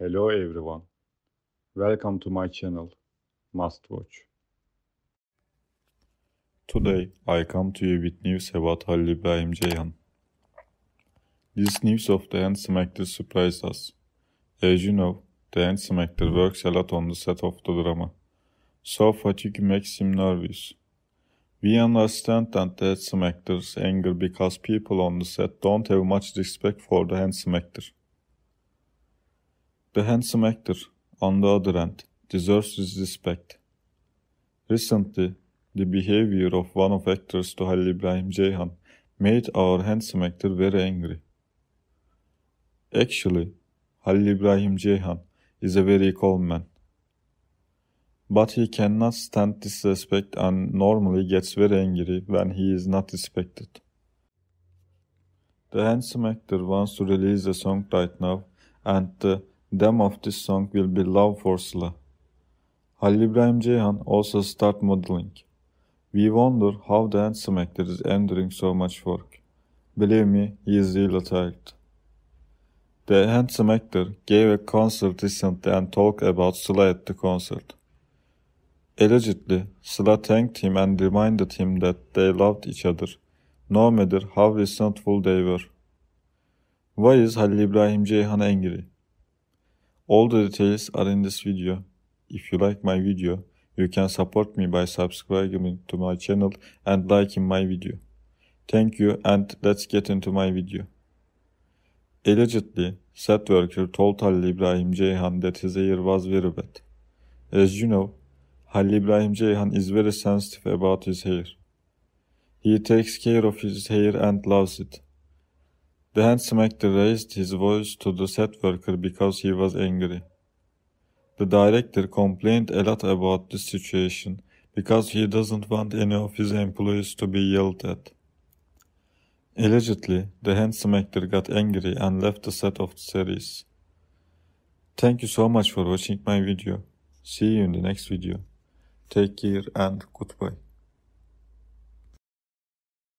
Hello everyone. Welcome to my channel, Must Watch. Today I come to you with news about Halil İbrahim Ceyhan. This news of the handsome actor surprised us. As you know, the handsome actor works a lot on the set of the drama. So fatigue makes him nervous. We understand that the handsome actor's anger because people on the set don't have much respect for the handsome actor. The handsome actor, on the other hand, deserves his respect. Recently, the behavior of one of actors to Halil Ibrahim Ceyhan made our handsome actor very angry. Actually, Halil Ibrahim Ceyhan is a very calm man. But he cannot stand disrespect and normally gets very angry when he is not respected. The handsome actor wants to release a song right now and the uh, Theme of this song will be Love for Sla. Halil İbrahim Ceyhan also start modeling. We wonder how the handsome actor is enduring so much work. Believe me, he is really tired. The handsome actor gave a concert recently and talked about Sla at the concert. Allegedly, Sla thanked him and reminded him that they loved each other, no matter how resentful they were. Why is Halil İbrahim Ceyhan angry? All the details are in this video. If you like my video, you can support me by subscribing to my channel and liking my video. Thank you and let's get into my video. Allegedly, set worker told Halil İbrahim Ceyhan that his ear was very bad. As you know, Halil İbrahim Ceyhan is very sensitive about his hair. He takes care of his hair and loves it. The handsome actor raised his voice to the set worker because he was angry. The director complained a lot about this situation because he doesn't want any of his employees to be yelled at. Allegedly, the handsome actor got angry and left the set of the series. Thank you so much for watching my video. See you in the next video. Take care and goodbye.